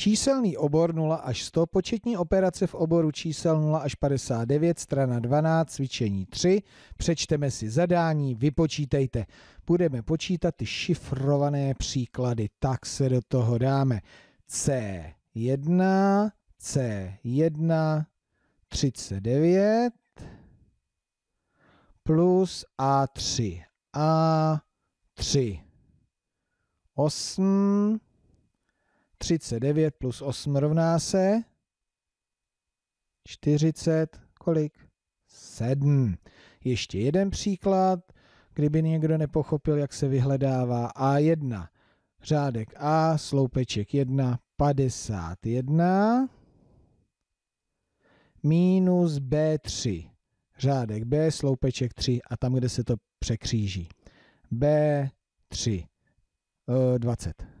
Číselný obor 0 až 100, početní operace v oboru čísel 0 až 59, strana 12, cvičení 3. Přečteme si zadání, vypočítejte. Budeme počítat ty šifrované příklady, tak se do toho dáme. C1, C1, 39 plus A3, A3, 8, 39 plus 8 rovná se 40, kolik? 7. Ještě jeden příklad, kdyby někdo nepochopil, jak se vyhledává A1. Řádek A, sloupeček 1, 51 minus B3. Řádek B, sloupeček 3 a tam, kde se to překříží. B3, 20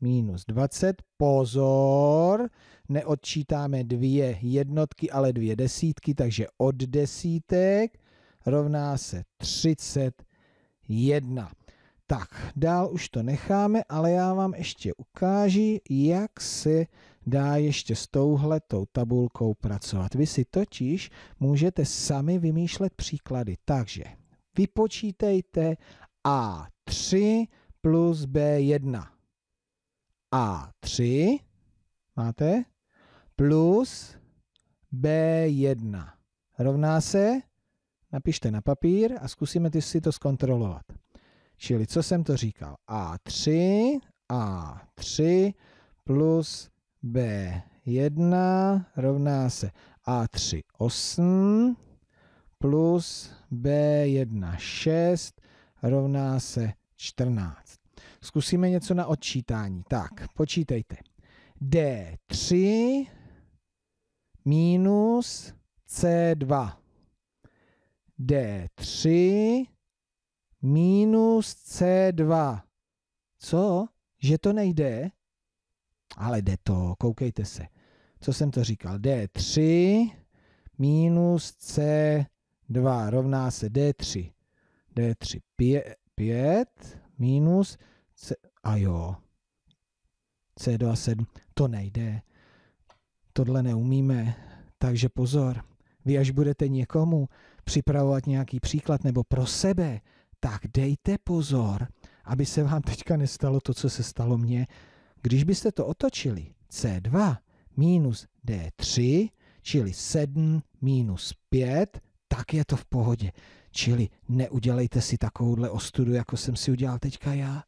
minus 20. Pozor, neodčítáme dvě jednotky, ale dvě desítky, takže od desítek rovná se 31. Tak, dál už to necháme, ale já vám ještě ukážu, jak se dá ještě s touhletou tabulkou pracovat. Vy si totiž můžete sami vymýšlet příklady. Takže vypočítejte A3 plus B1. A3, máte, plus B1 rovná se, napište na papír a zkusíme si to zkontrolovat. Čili co jsem to říkal? A3, A3 plus B1 rovná se A3 8 plus B1 6 rovná se 14. Zkusíme něco na odčítání. Tak, počítejte. D3 minus C2. D3 minus C2. Co? Že to nejde? Ale jde to, koukejte se. Co jsem to říkal? D3 minus C2 rovná se D3. D3 5, 5 minus C, a jo, c 2 a 7, to nejde, tohle neumíme, takže pozor, vy až budete někomu připravovat nějaký příklad nebo pro sebe, tak dejte pozor, aby se vám teďka nestalo to, co se stalo mně. Když byste to otočili, C2 minus D3, čili 7 minus 5, tak je to v pohodě. Čili neudělejte si takovouhle ostudu, jako jsem si udělal teďka já.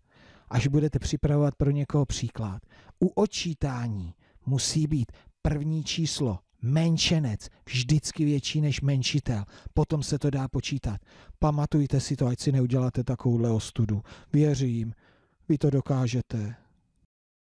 Až budete připravovat pro někoho příklad. U očítání musí být první číslo menšenec vždycky větší než menšitel. Potom se to dá počítat. Pamatujte si to, ať si neuděláte takovouhle ostudu. Věřím, vy to dokážete.